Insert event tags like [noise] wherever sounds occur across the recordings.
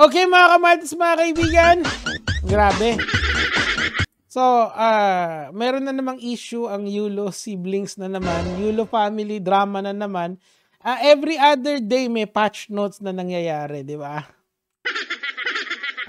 Okay mga kamartes, mga kaibigan. Grabe. So, uh, meron na namang issue ang Yulo siblings na naman. Yulo family drama na naman. Uh, every other day may patch notes na nangyayari, di ba?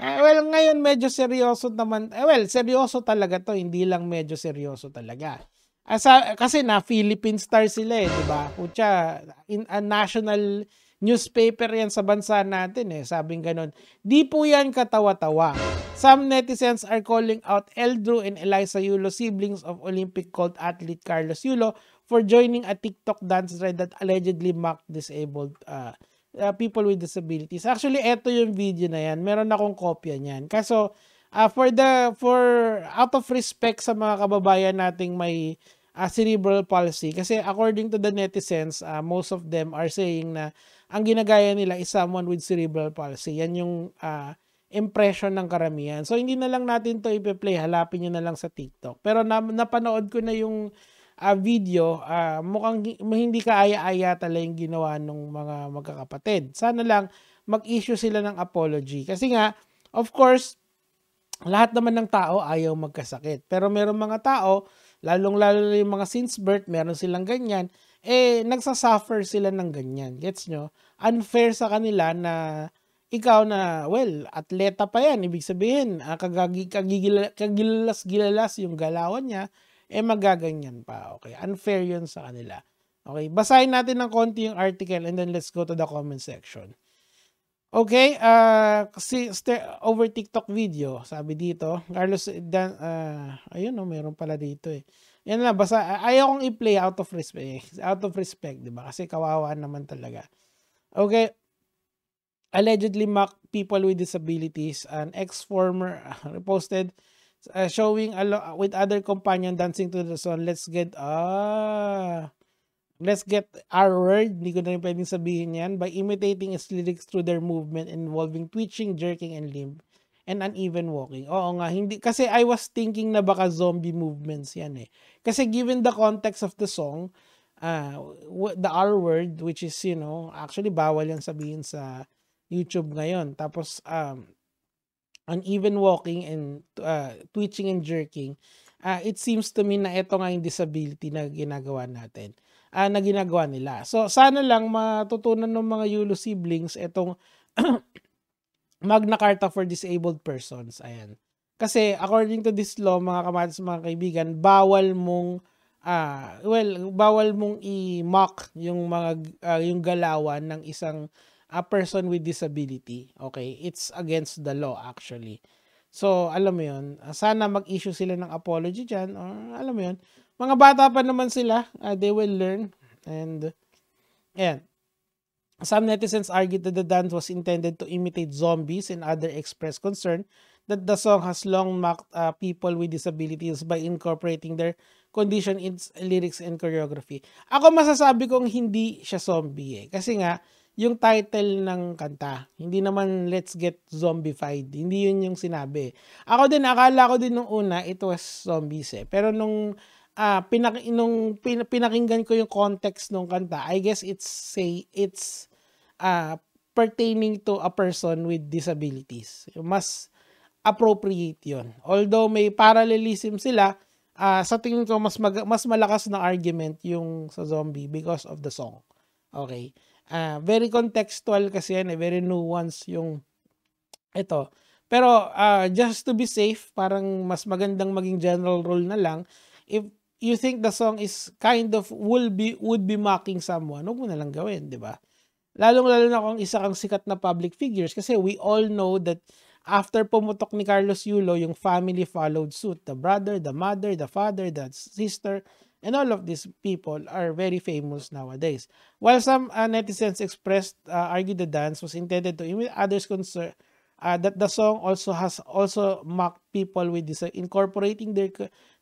Uh, well, ngayon medyo seryoso naman. Eh, well, seryoso talaga to. Hindi lang medyo seryoso talaga. Asa, kasi na Philippine star sila eh, di ba? Kutya, in a national newspaper yan sa bansa natin eh. Sabing ganun. Di po yan katawa-tawa. Some netizens are calling out Eldrew and Eliza Yulo, siblings of Olympic gold athlete Carlos Yulo, for joining a TikTok dance thread that allegedly mocked disabled uh, uh, people with disabilities. Actually, eto yung video na yan. Meron akong kopya niyan. Kaso, uh, for the for out of respect sa mga kababayan nating may uh, cerebral palsy kasi according to the netizens uh, most of them are saying na ang ginagaya nila is someone with cerebral palsy. Yan yung uh, impression ng karamihan. So, hindi na lang natin to ipe-play. Halapin niyo na lang sa TikTok. Pero na, napanood ko na yung uh, video. Uh, mukhang hindi kaaya-aya tala yung ginawa ng mga magkakapatid. Sana lang mag-issue sila ng apology. Kasi nga, of course, lahat naman ng tao ayaw magkasakit. Pero meron mga tao, lalong-lalo na yung mga since birth, meron silang ganyan eh, nagsasuffer sila ng ganyan. Gets nyo? Unfair sa kanila na ikaw na, well, atleta pa yan. Ibig sabihin, ah, kagagi, kagigila, kagilalas-gilalas yung galawan niya, eh magaganyan pa. Okay? Unfair yun sa kanila. Okay? Basahin natin ng konti yung article and then let's go to the comment section. Okay, uh, si, over TikTok video, sabi dito, Carlos, eh, dan, uh, ayun, no, meron pala dito eh. Yan na, basta ayaw kong i-play out of respect. Out of respect, di ba? Kasi kawawa naman talaga. Okay. Allegedly mock people with disabilities. An ex-former ah, reposted uh, showing a with other companion dancing to the song. Let's get, ah, let's get our word, hindi ko na rin pwedeng sabihin yan, by imitating its lyrics through their movement involving twitching, jerking, and limb and uneven walking. Oo nga, hindi kasi I was thinking na baka zombie movements 'yan eh. Kasi given the context of the song, uh the R word which is, you know, actually bawal 'yang sabihin sa YouTube ngayon. Tapos um uneven walking and uh, twitching and jerking, uh, it seems to me na ito nga yung disability na ginagawa natin, uh, na ginagawa nila. So, sana lang matutunan ng mga Yulo siblings itong Magna Carta for Disabled Persons. Ayan. Kasi according to this law, mga kamatis, mga kaibigan, bawal mong uh, well, bawal mong i-mock yung mga uh, yung galawan ng isang a ah, person with disability. Okay, it's against the law actually. So, alam mo yun, Sana mag-issue sila ng apology diyan or alam mo yun, Mga bata pa naman sila, uh, they will learn and ayan. Some netizens argued that the dance was intended to imitate zombies and other express concern that the song has long mocked uh, people with disabilities by incorporating their condition in lyrics and choreography. Ako masasabi kong hindi siya zombie eh. Kasi nga, yung title ng kanta, hindi naman let's get zombified. Hindi yun yung sinabi. Eh. Ako din, akala ko din nung una, it was zombies eh. Pero nung, uh, ah, pinak nung pin pinakinggan ko yung context ng kanta, I guess it's say, it's uh, pertaining to a person with disabilities. Mas appropriate yon. Although may parallelism sila, uh, sa tingin ko mas, mag- mas malakas na argument yung sa zombie because of the song. Okay? Uh, very contextual kasi yan eh. Very nuanced yung ito. Pero uh, just to be safe, parang mas magandang maging general rule na lang. If you think the song is kind of will be would be mocking someone, huwag mo na lang gawin, 'di ba? Lalong-lalo na kung isa kang sikat na public figures kasi we all know that after pumutok ni Carlos Yulo, yung family followed suit. The brother, the mother, the father, the sister, and all of these people are very famous nowadays. While some uh, netizens expressed uh, argued the dance was intended to imitate others' concern uh, that the song also has also mocked people with this, uh, incorporating their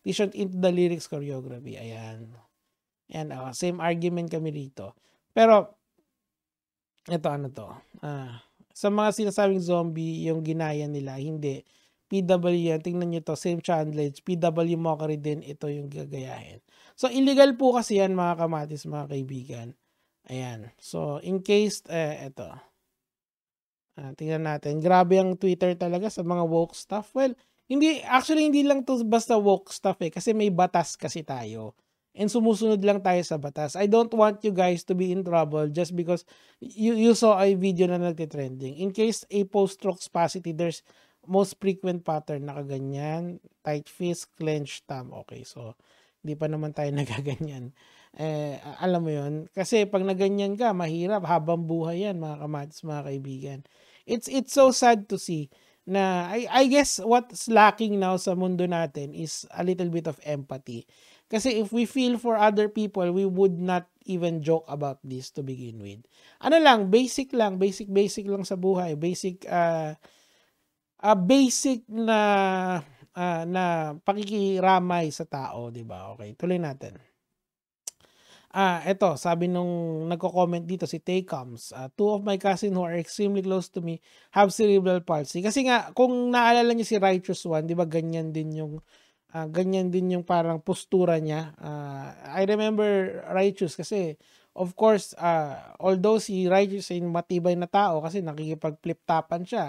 t-shirt into the lyrics choreography. Ayan. Ayan, uh, same argument kami rito. Pero, ito ano to. Ah, sa mga sinasabing zombie, yung ginaya nila, hindi. PW yan, tingnan nyo to, same challenge. PW mockery din, ito yung gagayahin. So, illegal po kasi yan mga kamatis, mga kaibigan. Ayan. So, in case, eh, ito. Ah, tingnan natin. Grabe ang Twitter talaga sa mga woke stuff. Well, hindi, actually, hindi lang to basta woke stuff eh, kasi may batas kasi tayo and sumusunod lang tayo sa batas. I don't want you guys to be in trouble just because you, you saw a video na nagtitrending. In case a post-stroke spasticity, there's most frequent pattern na kaganyan, tight fist, clenched thumb. Okay, so hindi pa naman tayo [laughs] nagaganyan. Eh, alam mo yon Kasi pag naganyan ka, mahirap. Habang buhay yan, mga kamatis, mga kaibigan. It's, it's so sad to see na I, I guess what's lacking now sa mundo natin is a little bit of empathy kasi if we feel for other people, we would not even joke about this to begin with. Ano lang, basic lang, basic basic lang sa buhay, basic uh, uh basic na uh, na pakikiramay sa tao, 'di ba? Okay, tuloy natin. Ah, uh, eto, sabi nung nagko-comment dito si Taycoms, uh, two of my cousins who are extremely close to me have cerebral palsy. Kasi nga, kung naalala niyo si Righteous One, 'di ba ganyan din yung uh, ganyan din yung parang postura niya. Uh, I remember Righteous kasi of course, uh, although si Righteous ay matibay na tao kasi nakikipag-flip-tapan siya,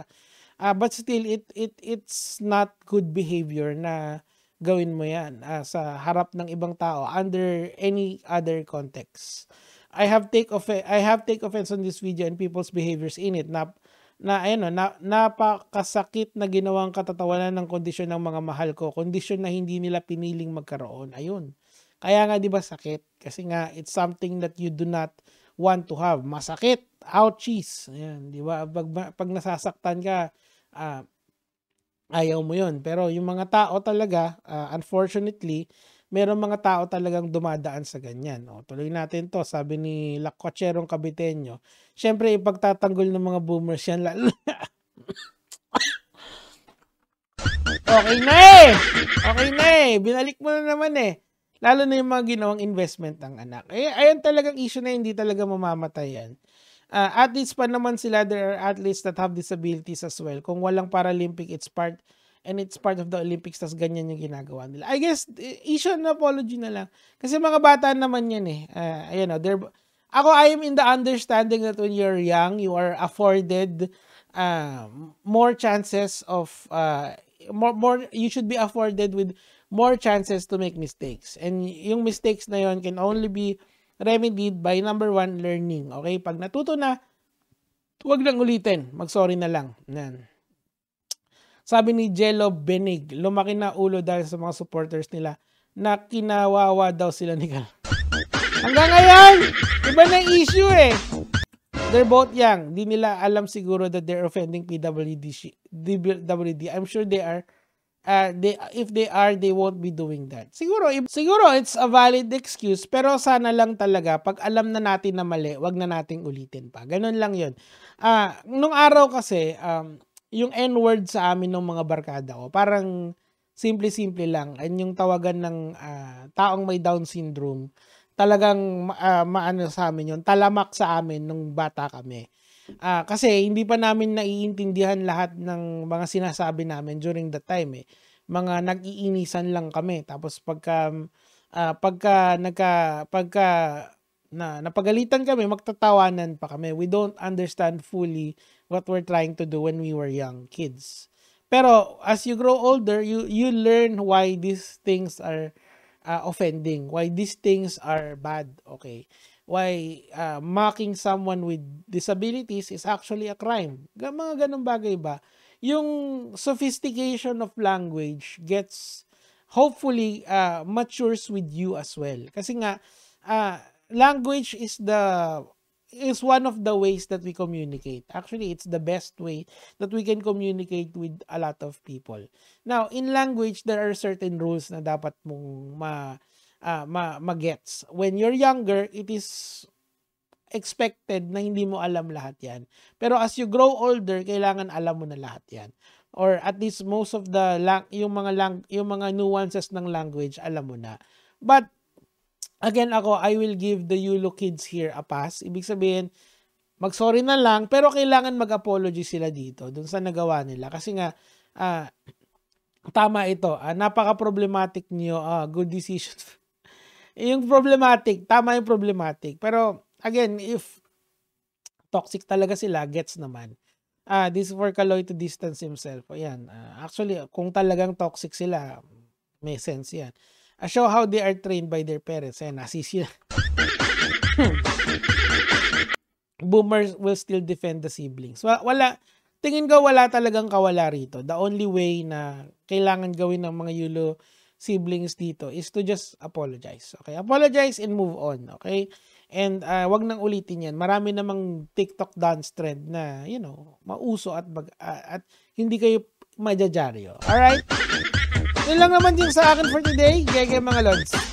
uh, but still, it, it, it's not good behavior na gawin mo yan uh, sa harap ng ibang tao under any other context. I have take of I have take offense on this video and people's behaviors in it. Na na ano na, napakasakit na ginawang katatawanan ng kondisyon ng mga mahal ko, kondisyon na hindi nila piniling magkaroon. Ayun. Kaya nga 'di ba sakit? Kasi nga it's something that you do not want to have. Masakit. Ouchies. Ayun, 'di ba? Pag, pag nasasaktan ka, uh, ayaw mo yun Pero yung mga tao talaga, uh, unfortunately, merong mga tao talagang dumadaan sa ganyan. O, oh. tuloy natin to, sabi ni Lacocherong Cabiteño. syempre ipagtatanggol ng mga boomers yan. [laughs] okay na eh! Okay na eh! Binalik mo na naman eh. Lalo na yung mga ginawang investment ng anak. Eh, ayan talagang issue na hindi talaga mamamatay yan. Uh, least pa naman sila, there are athletes that have disabilities as well. Kung walang Paralympic, it's part and it's part of the Olympics tas ganyan yung ginagawa nila. I guess eh, issue an apology na lang kasi mga bata naman yan eh. Uh, you know, ako I am in the understanding that when you're young, you are afforded uh, more chances of uh, more more you should be afforded with more chances to make mistakes. And yung mistakes na yon can only be remedied by number one, learning. Okay? Pag natuto na, huwag lang ulitin. Mag-sorry na lang. Yan. Sabi ni Jello Benig, lumaki na ulo dahil sa mga supporters nila na kinawawa daw sila ni Gal. Hanggang ngayon, iba na issue eh. They're both young. Di nila alam siguro that they're offending PWD. DWD. I'm sure they are uh, they if they are they won't be doing that. Siguro siguro it's a valid excuse pero sana lang talaga pag alam na natin na mali, wag na nating ulitin pa. Ganun lang 'yon. Ah, uh, nung araw kasi um yung N-word sa amin ng mga barkada ko, oh, parang simple-simple lang. And yung tawagan ng uh, taong may Down syndrome, talagang uh, maano sa amin yun, talamak sa amin nung bata kami. Uh, kasi hindi pa namin naiintindihan lahat ng mga sinasabi namin during that time eh. Mga nag-iinisan lang kami. Tapos pagka uh, pagka nagka pagka na napagalitan kami, magtatawanan pa kami. We don't understand fully what we're trying to do when we were young kids. Pero as you grow older, you you learn why these things are uh, offending, why these things are bad, okay? Why uh, mocking someone with disabilities is actually a crime. Mga ganun bagay ba? Yung sophistication of language gets hopefully uh, matures with you as well. Kasi nga uh, language is the is one of the ways that we communicate. Actually, it's the best way that we can communicate with a lot of people. Now, in language, there are certain rules na dapat mong ma, uh, ma, gets. When you're younger, it is expected na hindi mo alam lahat yan. Pero as you grow older, kailangan alam mo na lahat yan. Or at least most of the lang yung mga lang yung mga nuances ng language alam mo na. But Again, ako, I will give the Yulo kids here a pass. Ibig sabihin, mag-sorry na lang, pero kailangan mag-apology sila dito, dun sa nagawa nila. Kasi nga, uh, tama ito. Uh, napaka-problematic niyo. Uh, good decision. [laughs] yung problematic, tama yung problematic. Pero, again, if toxic talaga sila, gets naman. uh, this is for Kaloy to distance himself. Ayan. Uh, actually, kung talagang toxic sila, may sense yan. A show how they are trained by their parents. and eh, nasisi na. [laughs] Boomers will still defend the siblings. Wala, tingin ko wala talagang kawala rito. The only way na kailangan gawin ng mga Yulo siblings dito is to just apologize. Okay? Apologize and move on. Okay? And uh, wag nang ulitin yan. Marami namang TikTok dance trend na, you know, mauso at, mag, uh, at hindi kayo majajaryo. Alright? Yun lang naman din sa akin for today, Gege mga lods.